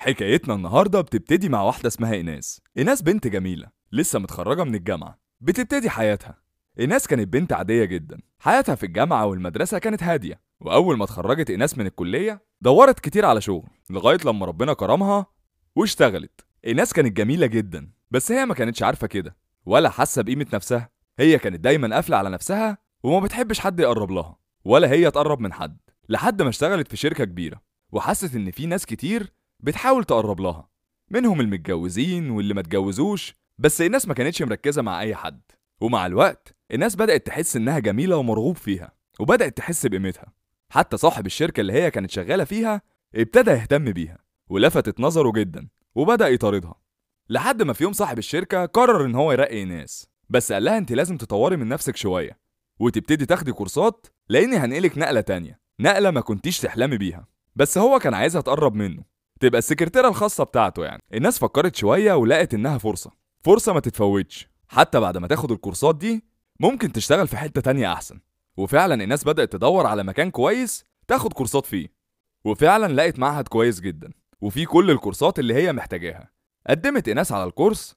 حكايتنا النهاردة بتبتدي مع واحدة اسمها إيناس إيناس بنت جميلة لسه متخرجة من الجامعة بتبتدي حياتها إيناس كانت بنت عادية جدا حياتها في الجامعة والمدرسة كانت هادية وأول ما اتخرجت إيناس من الكلية دورت كتير على شغل لغاية لما ربنا كرمها واشتغلت إيناس كانت جميلة جدا بس هي ما كانتش عارفة كده ولا حاسة بقيمة نفسها هي كانت دايما قافلة على نفسها وما بتحبش حد يقرب لها ولا هي تقرب من حد لحد ما اشتغلت في شركة كبيرة وحست إن في ناس كتير بتحاول تقرب لها منهم المتجوزين واللي ما اتجوزوش بس الناس ما كانتش مركزة مع أي حد ومع الوقت الناس بدأت تحس إنها جميلة ومرغوب فيها وبدأت تحس بقيمتها حتى صاحب الشركة اللي هي كانت شغالة فيها ابتدى يهتم بيها ولفتت نظره جدا وبدأ يطاردها لحد ما في يوم صاحب الشركة قرر إن هو يرقي ناس بس قال لها أنت لازم تطوري من نفسك شوية وتبتدي تاخدي كورسات لأني هنقلك نقلة تانية نقلة ما كنتيش تحلمي بيها بس هو كان عايزها تقرب منه تبقى السكرتيرة الخاصة بتاعته يعني الناس فكرت شوية ولقت إنها فرصة فرصة ما تتفوتش حتى بعد ما تاخد الكورسات دي ممكن تشتغل في حتة تانية أحسن وفعلا الناس بدأت تدور على مكان كويس تاخد كورسات فيه وفعلا لقت معهد كويس جدا وفيه كل الكورسات اللي هي محتاجاها قدمت إناس على الكورس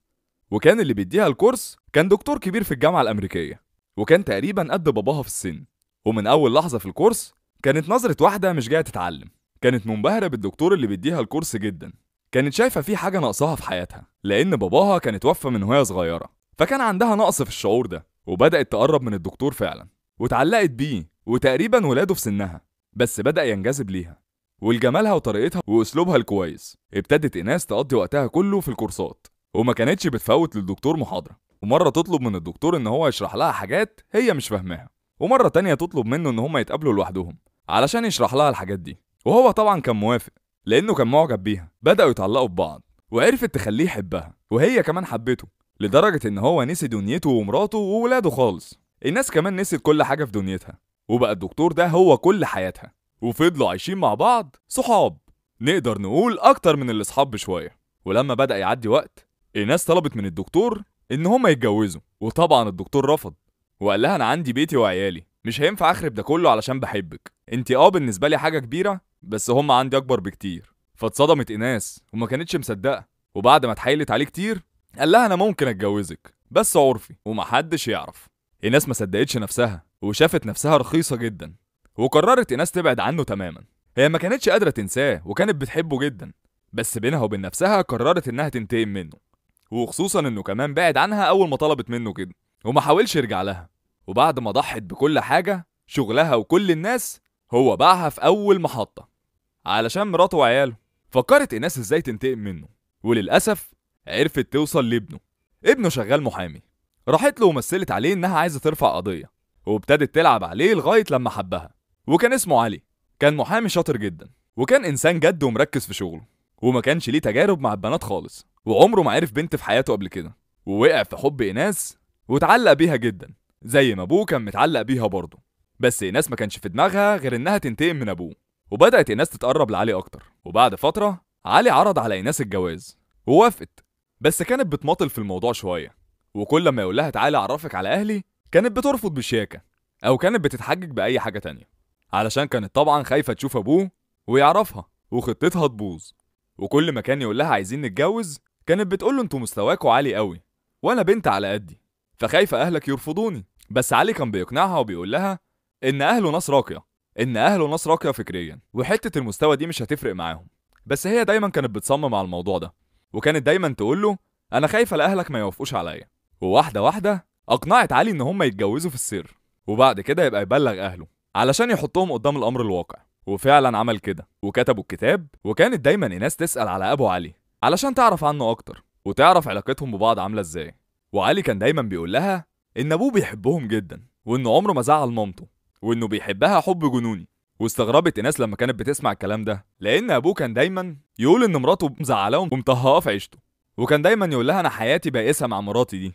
وكان اللي بيديها الكورس كان دكتور كبير في الجامعة الأمريكية وكان تقريبا قد باباها في السن ومن أول لحظة في الكورس كانت نظرة واحدة مش جاية تتعلم كانت منبهرة بالدكتور اللي بيديها الكورس جدا كانت شايفة في حاجة ناقصاها في حياتها لأن باباها كان اتوفى من وهي صغيرة فكان عندها نقص في الشعور ده وبدأت تقرب من الدكتور فعلا وتعلقت بيه وتقريبا ولاده في سنها بس بدأ ينجذب ليها ولجمالها وطريقتها وأسلوبها الكويس ابتدت إناس تقضي وقتها كله في الكورسات وما كانتش بتفوت للدكتور محاضرة ومرة تطلب من الدكتور إن هو يشرح لها حاجات هي مش فاهماها ومرة تانية تطلب منه إن هما يتقابلوا لوحدهم علشان يشرح لها الحاجات دي وهو طبعا كان موافق لأنه كان معجب بيها بدأوا يتعلقوا ببعض وعرفت تخليه يحبها وهي كمان حبته لدرجة إن هو نسي دنيته ومراته وولاده خالص الناس كمان نسيت كل حاجة في دنيتها وبقى الدكتور ده هو كل حياتها وفضلوا عايشين مع بعض صحاب نقدر نقول أكتر من الأصحاب بشوية ولما بدأ يعدي وقت إيناس طلبت من الدكتور إن هما يتجوزوا وطبعا الدكتور رفض وقال لها أنا عندي بيتي وعيالي مش هينفع أخرب ده كله علشان بحبك أنت أه بالنسبة لي حاجة كبيرة بس هم عندي اكبر بكتير فاتصدمت ايناس وما كانتش مصدقه وبعد ما اتحايلت عليه كتير قال لها انا ممكن اتجوزك بس عرفي ومحدش يعرف ايناس ما صدقتش نفسها وشافت نفسها رخيصه جدا وقررت ايناس تبعد عنه تماما هي ما كانتش قادره تنساه وكانت بتحبه جدا بس بينها وبين نفسها قررت انها تنتقم منه وخصوصا انه كمان بعد عنها اول ما طلبت منه كده وما حاولش يرجع لها وبعد ما ضحت بكل حاجه شغلها وكل الناس هو باعها في اول محطه علشان مراته وعياله فكرت إناس إزاي تنتقم منه وللأسف عرفت توصل لابنه ابنه شغال محامي راحت له ومثلت عليه إنها عايزة ترفع قضية وابتدت تلعب عليه لغاية لما حبها وكان اسمه علي كان محامي شاطر جدا وكان إنسان جد ومركز في شغله وما كانش ليه تجارب مع البنات خالص وعمره ما عرف بنت في حياته قبل كده ووقع في حب إناس وتعلق بيها جدا زي ما أبوه كان متعلق بيها برضه بس إناس ما كانش في دماغها غير إنها تنتقم من أبوه وبدأت إيناس تتقرب لعلي أكتر وبعد فترة علي عرض على إيناس الجواز ووافقت بس كانت بتماطل في الموضوع شوية وكل ما يقول لها تعالى أعرفك على أهلي كانت بترفض بشياكة أو كانت بتتحجج بأي حاجة تانية علشان كانت طبعا خايفة تشوف أبوه ويعرفها وخطتها تبوظ وكل ما كان يقول لها عايزين نتجوز كانت بتقول له انتوا مستواكوا عالي قوي وانا بنت على قدي فخايفه اهلك يرفضوني بس علي كان بيقنعها وبيقول لها ان اهله ناس راقيه ان اهله ناس راقيه فكريا وحته المستوى دي مش هتفرق معاهم بس هي دايما كانت بتصمم على الموضوع ده وكانت دايما تقول له انا خايفه لاهلك ما يوافقوش عليا وواحده واحده اقنعت علي ان هم يتجوزوا في السر وبعد كده يبقى يبلغ اهله علشان يحطهم قدام الامر الواقع وفعلا عمل كده وكتبوا الكتاب وكانت دايما ايناس تسال على ابو علي علشان تعرف عنه اكتر وتعرف علاقتهم ببعض عامله ازاي وعلي كان دايما بيقول لها ان ابوه بيحبهم جدا وانه عمره ما زعل مامته وانه بيحبها حب جنوني واستغربت ايناس لما كانت بتسمع الكلام ده لان ابوه كان دايما يقول ان مراته مزعلاه ومطهقاه في عيشته وكان دايما يقول لها انا حياتي بائسه مع مراتي دي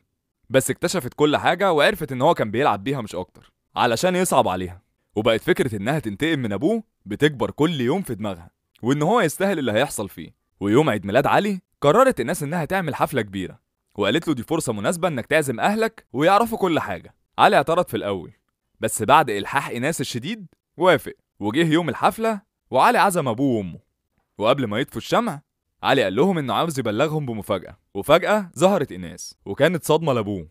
بس اكتشفت كل حاجه وعرفت ان هو كان بيلعب بيها مش اكتر علشان يصعب عليها وبقت فكره انها تنتقم من ابوه بتكبر كل يوم في دماغها وان هو يستاهل اللي هيحصل فيه ويوم عيد ميلاد علي قررت الناس انها تعمل حفله كبيره وقالت له دي فرصه مناسبه انك تعزم اهلك ويعرفوا كل حاجه علي اعترض في الاول بس بعد إلحاح إناس الشديد وافق وجه يوم الحفلة وعلي عزم أبوه وأمه وقبل ما يطفوا الشمع علي قال لهم إنه عاوز يبلغهم بمفاجأة وفجأة ظهرت إناس وكانت صدمة لأبوه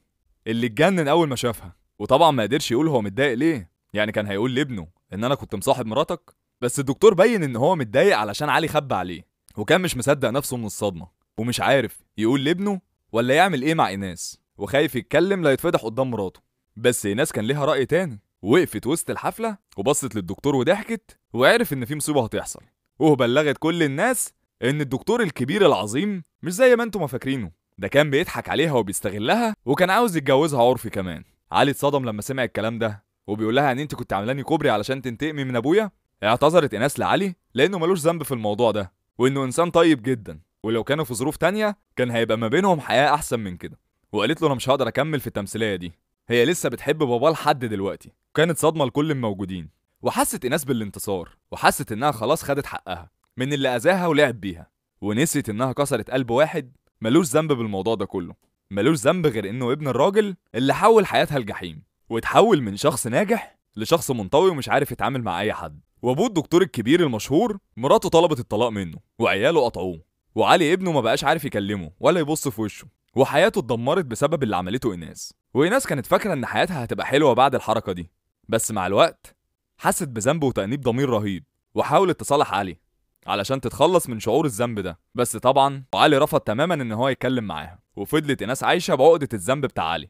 اللي اتجنن أول ما شافها وطبعا ما قدرش يقول هو متضايق ليه يعني كان هيقول لابنه إن أنا كنت مصاحب مراتك بس الدكتور بين إن هو متضايق علشان علي خبى عليه وكان مش مصدق نفسه من الصدمة ومش عارف يقول لابنه ولا يعمل إيه مع إناس وخايف يتكلم لا يتفضح قدام مراته بس ايناس كان ليها رأي تاني وقفت وسط الحفلة وبصت للدكتور وضحكت وعرف إن في مصيبة هتحصل وبلغت كل الناس إن الدكتور الكبير العظيم مش زي ما انتم ما فاكرينه ده كان بيضحك عليها وبيستغلها وكان عاوز يتجوزها عرفي كمان علي اتصدم لما سمع الكلام ده وبيقول لها ان انت كنت عاملاني كوبري علشان تنتقمي من ابويا اعتذرت ايناس لعلي لانه ملوش ذنب في الموضوع ده وانه انسان طيب جدا ولو كانوا في ظروف تانية كان هيبقى ما بينهم حياه احسن من كده وقالت له انا مش هقدر اكمل في التمثيليه دي هي لسه بتحب باباه لحد دلوقتي وكانت صدمة لكل الموجودين وحست إيناس بالانتصار وحست إنها خلاص خدت حقها من اللي أذاها ولعب بيها ونسيت إنها كسرت قلب واحد ملوش ذنب بالموضوع ده كله ملوش ذنب غير إنه ابن الراجل اللي حول حياتها لجحيم وتحول من شخص ناجح لشخص منطوي ومش عارف يتعامل مع أي حد وأبوه الدكتور الكبير المشهور مراته طلبت الطلاق منه وعياله قطعوه وعلي ابنه ما بقاش عارف يكلمه ولا يبص في وشه وحياته اتدمرت بسبب اللي عملته ايناس وايناس كانت فاكره ان حياتها هتبقى حلوه بعد الحركه دي بس مع الوقت حست بذنب وتأنيب ضمير رهيب وحاولت تصالح علي علشان تتخلص من شعور الذنب ده بس طبعا علي رفض تماما ان هو يتكلم معاها وفضلت ايناس عايشه بعقده الذنب بتاع علي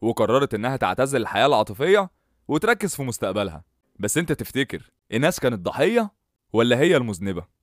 وقررت انها تعتزل الحياه العاطفيه وتركز في مستقبلها بس انت تفتكر ايناس كانت ضحيه ولا هي المذنبه